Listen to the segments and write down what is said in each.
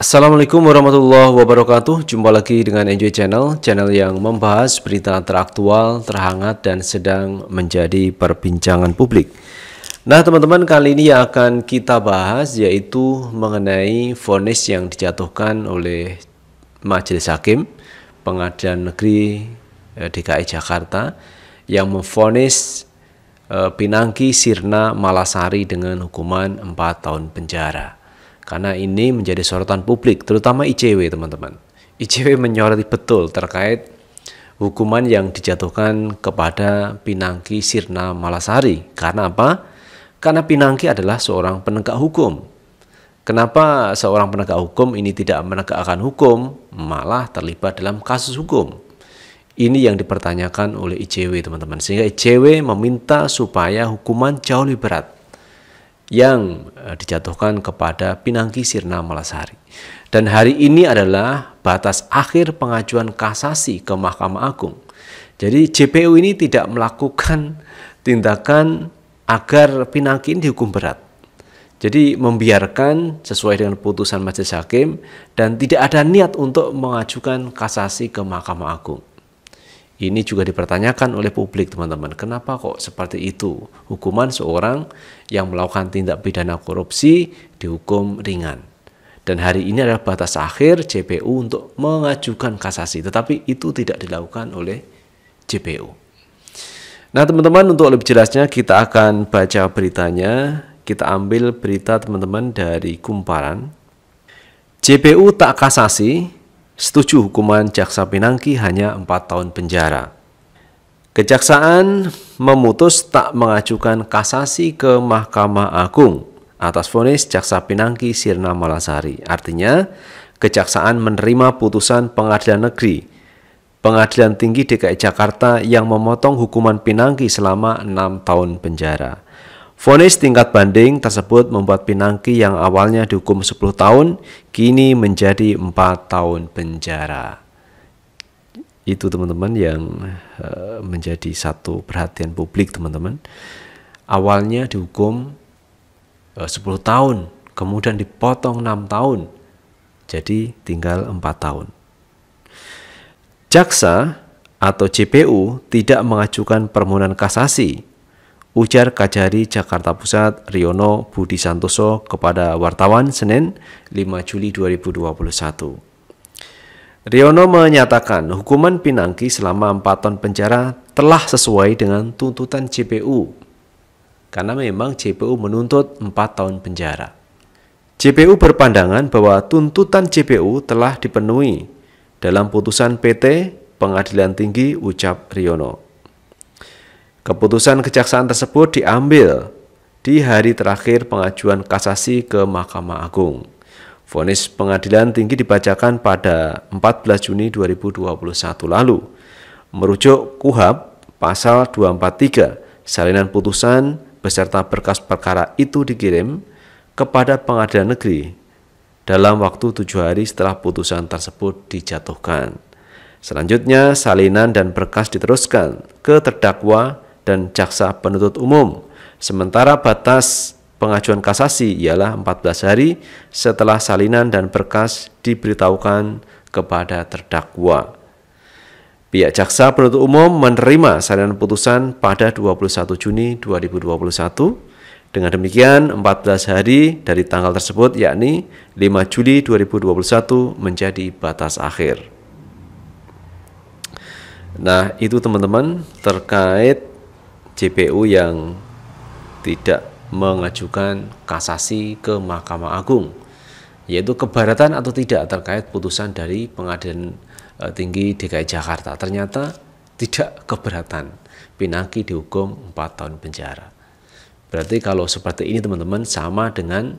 Assalamualaikum warahmatullahi wabarakatuh Jumpa lagi dengan Enjoy Channel Channel yang membahas berita teraktual, terhangat, dan sedang menjadi perbincangan publik Nah teman-teman kali ini yang akan kita bahas yaitu mengenai vonis yang dijatuhkan oleh Majelis Hakim Pengadilan Negeri eh, DKI Jakarta yang memvonis eh, Pinangki Sirna Malasari dengan hukuman 4 tahun penjara karena ini menjadi sorotan publik, terutama ICW teman-teman. ICW menyoroti betul terkait hukuman yang dijatuhkan kepada Pinangki Sirna Malasari. Karena apa? Karena Pinangki adalah seorang penegak hukum. Kenapa seorang penegak hukum ini tidak menegakkan hukum, malah terlibat dalam kasus hukum? Ini yang dipertanyakan oleh ICW teman-teman. Sehingga ICW meminta supaya hukuman jauh lebih berat yang eh, dijatuhkan kepada Pinangki Sirna Malasari. Dan hari ini adalah batas akhir pengajuan kasasi ke Mahkamah Agung. Jadi JPU ini tidak melakukan tindakan agar Pinangki ini dihukum berat. Jadi membiarkan sesuai dengan putusan majelis hakim dan tidak ada niat untuk mengajukan kasasi ke Mahkamah Agung. Ini juga dipertanyakan oleh publik, teman-teman. Kenapa kok seperti itu? Hukuman seorang yang melakukan tindak pidana korupsi dihukum ringan. Dan hari ini adalah batas akhir JPU untuk mengajukan kasasi, tetapi itu tidak dilakukan oleh JPU. Nah, teman-teman, untuk lebih jelasnya kita akan baca beritanya. Kita ambil berita teman-teman dari Kumparan. JPU tak kasasi, setuju hukuman jaksa Pinangki hanya 4 tahun penjara. Kejaksaan memutus tak mengajukan kasasi ke Mahkamah Agung atas vonis jaksa Pinangki Sirna Malasari. Artinya, kejaksaan menerima putusan pengadilan negeri Pengadilan Tinggi DKI Jakarta yang memotong hukuman Pinangki selama enam tahun penjara. Fonis tingkat banding tersebut membuat Pinangki yang awalnya dihukum 10 tahun kini menjadi 4 tahun penjara. Itu teman-teman yang eh, menjadi satu perhatian publik teman-teman. Awalnya dihukum eh, uh, 10 tahun, kemudian dipotong 6 tahun. Jadi tinggal 4 tahun. Jaksa atau JPU tidak mengajukan permohonan kasasi Ujar Kajari Jakarta Pusat Riono Budi Santoso kepada wartawan Senin 5 Juli 2021. Riono menyatakan hukuman Pinangki selama 4 tahun penjara telah sesuai dengan tuntutan JPU karena memang JPU menuntut 4 tahun penjara. JPU berpandangan bahwa tuntutan JPU telah dipenuhi dalam putusan PT Pengadilan Tinggi ucap Riono. Keputusan kejaksaan tersebut diambil di hari terakhir pengajuan kasasi ke Mahkamah Agung. Vonis pengadilan tinggi dibacakan pada 14 Juni 2021 lalu. Merujuk KUHAP pasal 243, salinan putusan beserta berkas perkara itu dikirim kepada pengadilan negeri dalam waktu tujuh hari setelah putusan tersebut dijatuhkan. Selanjutnya, salinan dan berkas diteruskan ke terdakwa dan jaksa penuntut umum. Sementara batas pengajuan kasasi ialah 14 hari setelah salinan dan berkas diberitahukan kepada terdakwa. Pihak jaksa penuntut umum menerima salinan putusan pada 21 Juni 2021. Dengan demikian, 14 hari dari tanggal tersebut yakni 5 Juli 2021 menjadi batas akhir. Nah, itu teman-teman terkait JPU yang tidak mengajukan kasasi ke Mahkamah Agung yaitu keberatan atau tidak terkait putusan dari Pengadilan e, Tinggi DKI Jakarta. Ternyata tidak keberatan. Pinaki dihukum 4 tahun penjara. Berarti kalau seperti ini teman-teman sama dengan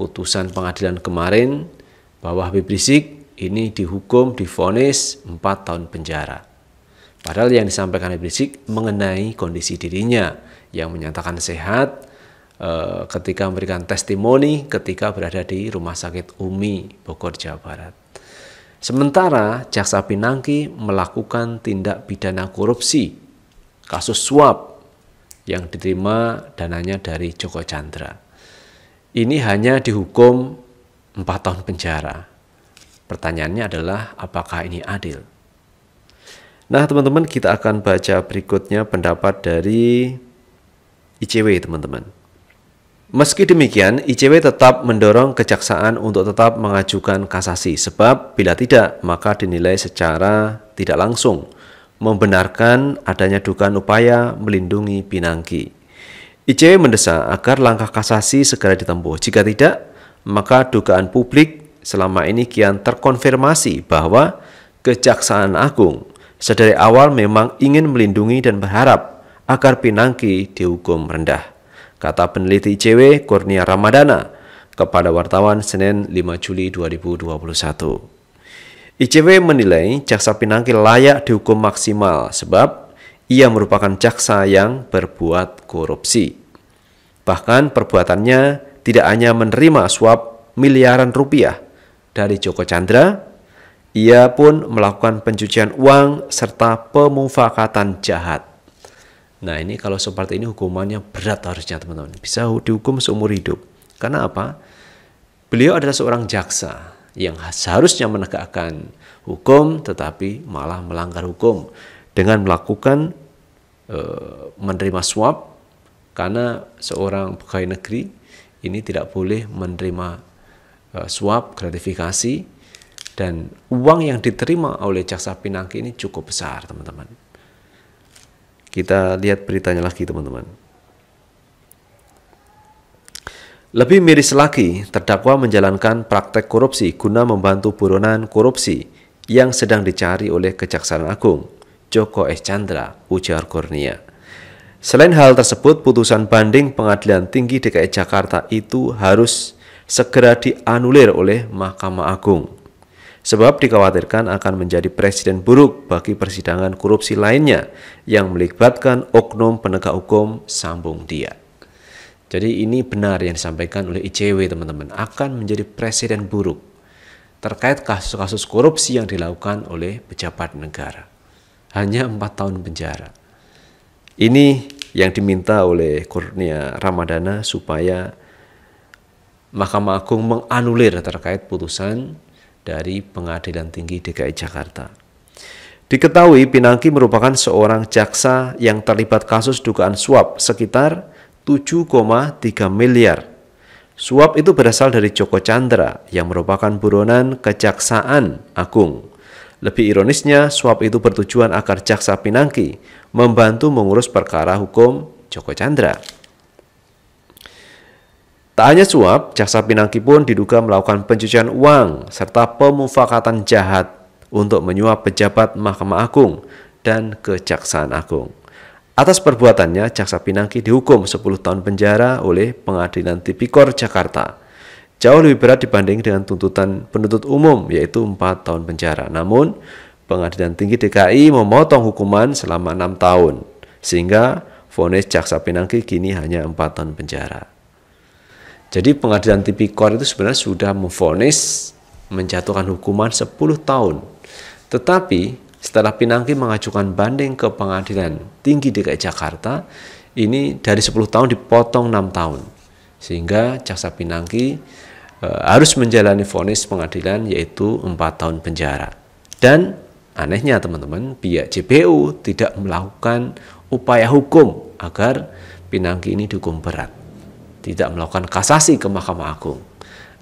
putusan pengadilan kemarin bahwa Habib Rizik ini dihukum difonis 4 tahun penjara. Padahal yang disampaikan Habib Rizik mengenai kondisi dirinya yang menyatakan sehat e, ketika memberikan testimoni ketika berada di Rumah Sakit Umi Bogor Jawa Barat. Sementara Jaksa Pinangki melakukan tindak pidana korupsi kasus suap yang diterima dananya dari Joko Chandra. Ini hanya dihukum 4 tahun penjara. Pertanyaannya adalah apakah ini adil? Nah, teman-teman, kita akan baca berikutnya pendapat dari ICW, teman-teman. Meski demikian, ICW tetap mendorong kejaksaan untuk tetap mengajukan kasasi sebab bila tidak maka dinilai secara tidak langsung membenarkan adanya dugaan upaya melindungi Pinangki. ICW mendesak agar langkah kasasi segera ditempuh. Jika tidak, maka dugaan publik selama ini kian terkonfirmasi bahwa Kejaksaan Agung sedari awal memang ingin melindungi dan berharap agar Pinangki dihukum rendah, kata peneliti ICW Kurnia Ramadana kepada wartawan Senin 5 Juli 2021. ICW menilai jaksa Pinangki layak dihukum maksimal sebab ia merupakan jaksa yang berbuat korupsi. Bahkan perbuatannya tidak hanya menerima suap miliaran rupiah dari Joko Chandra, ia pun melakukan pencucian uang serta pemufakatan jahat. Nah ini kalau seperti ini hukumannya berat harusnya teman-teman. Bisa dihukum seumur hidup. Karena apa? Beliau adalah seorang jaksa yang seharusnya menegakkan hukum tetapi malah melanggar hukum dengan melakukan e, menerima suap karena seorang pegawai negeri ini tidak boleh menerima e, suap gratifikasi dan uang yang diterima oleh jaksa pinangki ini cukup besar, teman-teman. Kita lihat beritanya lagi, teman-teman. Lebih miris lagi, terdakwa menjalankan praktek korupsi guna membantu buronan korupsi yang sedang dicari oleh Kejaksaan Agung, Joko S. Chandra, ujar Kurnia. Selain hal tersebut, putusan banding Pengadilan Tinggi DKI e Jakarta itu harus segera dianulir oleh Mahkamah Agung sebab dikhawatirkan akan menjadi presiden buruk bagi persidangan korupsi lainnya yang melibatkan oknum penegak hukum sambung dia. Jadi ini benar yang disampaikan oleh ICW teman-teman, akan menjadi presiden buruk terkait kasus-kasus korupsi yang dilakukan oleh pejabat negara. Hanya empat tahun penjara. Ini yang diminta oleh Kurnia Ramadana supaya Mahkamah Agung menganulir terkait putusan dari Pengadilan Tinggi DKI Jakarta. Diketahui Pinangki merupakan seorang jaksa yang terlibat kasus dugaan suap sekitar 7,3 miliar. Suap itu berasal dari Joko Chandra yang merupakan buronan Kejaksaan Agung. Lebih ironisnya, suap itu bertujuan agar jaksa Pinangki membantu mengurus perkara hukum Joko Chandra. Tak hanya suap, jaksa Pinangki pun diduga melakukan pencucian uang serta pemufakatan jahat untuk menyuap pejabat Mahkamah Agung dan Kejaksaan Agung. Atas perbuatannya, Jaksa Pinangki dihukum 10 tahun penjara oleh Pengadilan Tipikor Jakarta. Jauh lebih berat dibanding dengan tuntutan penuntut umum, yaitu 4 tahun penjara. Namun, Pengadilan Tinggi DKI memotong hukuman selama 6 tahun, sehingga vonis Jaksa Pinangki kini hanya 4 tahun penjara. Jadi pengadilan tipikor itu sebenarnya sudah memfonis menjatuhkan hukuman 10 tahun. Tetapi setelah Pinangki mengajukan banding ke pengadilan tinggi DKI Jakarta, ini dari 10 tahun dipotong 6 tahun. Sehingga jaksa Pinangki e, harus menjalani vonis pengadilan yaitu 4 tahun penjara. Dan anehnya teman-teman, pihak JPU tidak melakukan upaya hukum agar Pinangki ini dihukum berat tidak melakukan kasasi ke Mahkamah Agung.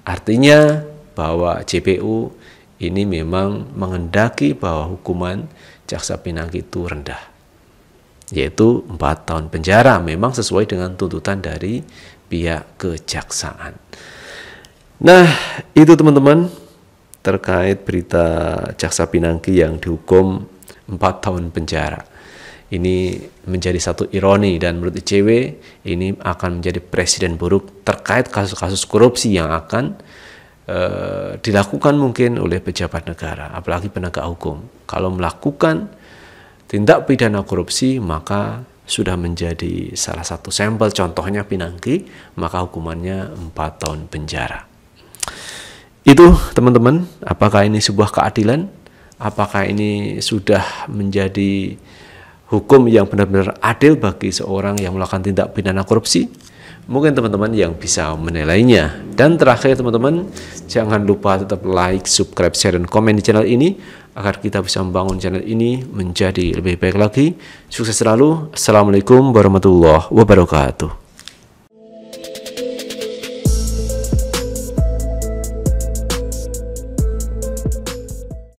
Artinya bahwa JPU ini memang mengendaki bahwa hukuman jaksa pinangki itu rendah yaitu 4 tahun penjara memang sesuai dengan tuntutan dari pihak kejaksaan. Nah, itu teman-teman terkait berita jaksa pinangki yang dihukum 4 tahun penjara ini menjadi satu ironi dan menurut ICW ini akan menjadi presiden buruk terkait kasus-kasus korupsi yang akan uh, dilakukan mungkin oleh pejabat negara apalagi penegak hukum kalau melakukan tindak pidana korupsi maka sudah menjadi salah satu sampel contohnya pinangki maka hukumannya 4 tahun penjara itu teman-teman apakah ini sebuah keadilan apakah ini sudah menjadi hukum yang benar-benar adil bagi seorang yang melakukan tindak pidana korupsi? Mungkin teman-teman yang bisa menilainya. Dan terakhir teman-teman, jangan lupa tetap like, subscribe, share, dan komen di channel ini agar kita bisa membangun channel ini menjadi lebih baik lagi. Sukses selalu. Assalamualaikum warahmatullahi wabarakatuh.